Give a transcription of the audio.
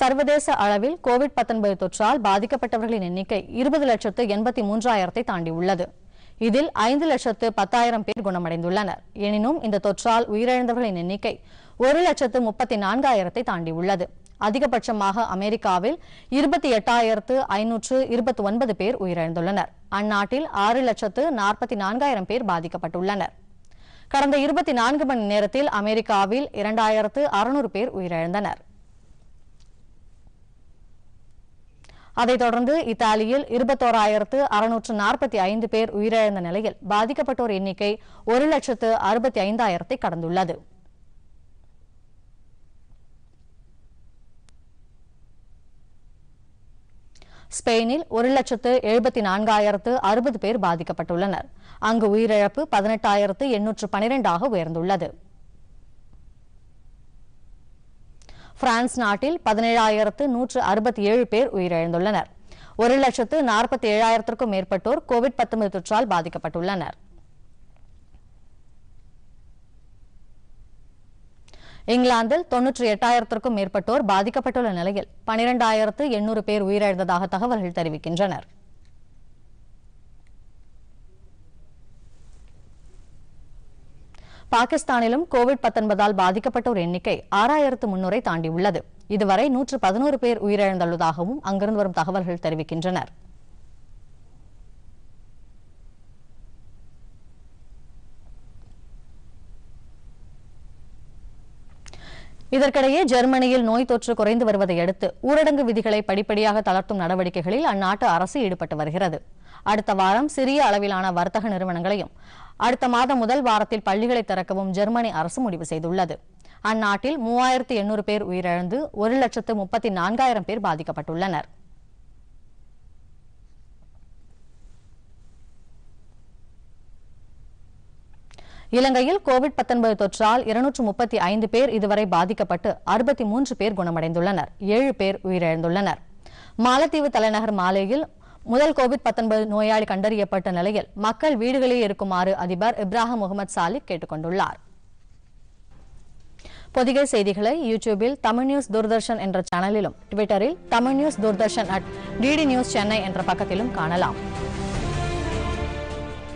சர்வதேச அளவில் கோவிட் பத்தொன்பது தொற்றால் பாதிக்கப்பட்டவர்களின் எண்ணிக்கை இருபது லட்சத்து எண்பத்தி மூன்றாயிரத்தை தாண்டியுள்ளது இதில் ஐந்து லட்சத்து பத்தாயிரம் பேர் குணமடைந்துள்ளனர் எனினும் இந்த தொற்றால் உயிரிழந்தவர்களின் எண்ணிக்கை ஒரு லட்சத்து முப்பத்தி நான்காயிரத்தை தாண்டியுள்ளது அதிகபட்சமாக அமெரிக்காவில் இருபத்தி எட்டாயிரத்து ஐநூற்று இருபத்தி ஒன்பது பேர் உயிரிழந்துள்ளனர் அந்நாட்டில் ஆறு லட்சத்து நாற்பத்தி நான்காயிரம் பேர் பாதிக்கப்பட்டுள்ளனர் கடந்த இருபத்தி நான்கு மணி நேரத்தில் அமெரிக்காவில் இரண்டாயிரத்து அறுநூறு பேர் உயிரிழந்தனர் அதைத் தொடர்ந்து இத்தாலியில் இருபத்தோராயிரத்து அறுநூற்று நாற்பத்தி ஐந்து பேர் உயிரிழந்த நிலையில் பாதிக்கப்பட்டோர் எண்ணிக்கை ஒரு லட்சத்து அறுபத்தி ஐந்தாயிரத்தை கடந்துள்ளது ஸ்பெயினில் ஒரு லட்சத்து எழுபத்தி நான்காயிரத்து அறுபது பேர் பாதிக்கப்பட்டுள்ளனர் அங்கு உயிரிழப்பு பதினெட்டாயிரத்து எண்ணூற்று பனிரெண்டாக உயர்ந்துள்ளது பிரான்ஸ் நாட்டில் பதினேழாயிரத்து நூற்று அறுபத்தி ஏழு பேர் உயிரிழந்துள்ளனர் ஒரு லட்சத்து நாற்பத்தி ஏழாயிரத்திற்கும் மேற்பட்டோர் கோவிட் தொற்றால் பாதிக்கப்பட்டுள்ளனர் இங்கிலாந்தில் தொன்னூற்றி எட்டாயிரத்திற்கும் மேற்பட்டோர் பாதிக்கப்பட்டுள்ள நிலையில் பனிரெண்டாயிரத்து எண்ணூறு பேர் உயிரிழந்ததாக தகவல்கள் தெரிவிக்கின்றனர் பாகிஸ்தானிலும் கோவிட் பத்தொன்பதால் பாதிக்கப்பட்டோர் எண்ணிக்கை ஆறாயிரத்து முன்னூரை தாண்டியுள்ளது இதுவரை நூற்று பதினோரு பேர் உயிரிழந்துள்ளதாகவும் அங்கிருந்து வரும் தகவல்கள் தெரிவிக்கின்றனர் இதற்கிடையே ஜெர்மனியில் நோய் தொற்று குறைந்து வருவதை அடுத்து ஊரடங்கு விதிகளை படிப்படியாக தளர்த்தும் நடவடிக்கைகளில் அந்நாட்டு அரசு ஈடுபட்டு வருகிறது அடுத்த வாரம் சிறிய அளவிலான வர்த்தக நிறுவனங்களையும் அடுத்த மாதம் முதல் வாரத்தில் பள்ளிகளை திறக்கவும் ஜெர்மனி அரசு முடிவு செய்துள்ளது அந்நாட்டில் மூவாயிரத்து எண்ணூறு பேர் உயிரிழந்து ஒரு லட்சத்து முப்பத்தி நான்காயிரம் பேர் பாதிக்கப்பட்டுள்ளனர் இலங்கையில் கோவிட் தொற்றால் இருநூற்று முப்பத்தி ஐந்து பேர் இதுவரை பாதிக்கப்பட்டு அறுபத்தி மூன்று பேர் குணமடைந்துள்ளனர் ஏழு பேர் உயிரிழந்துள்ளனர் மாலத்தீவு தலைநகர் மாலேயில் முதல் கோவிட் பத்தொன்பது நோயாளி கண்டறியப்பட்ட நிலையில் மக்கள் வீடுகளில் இருக்குமாறு அதிபர் இப்ராஹிம் முகமது சாலிக் கேட்டுக்கொண்டுள்ளார் பொதிகை செய்திகளை யூடியூபில் தமிழ் நியூஸ் தூர்தர்ஷன் என்ற சேனலிலும் ட்விட்டரில் Tamil news Doordarshan at DD news Chennai என்ற பக்கத்திலும் காணலாம்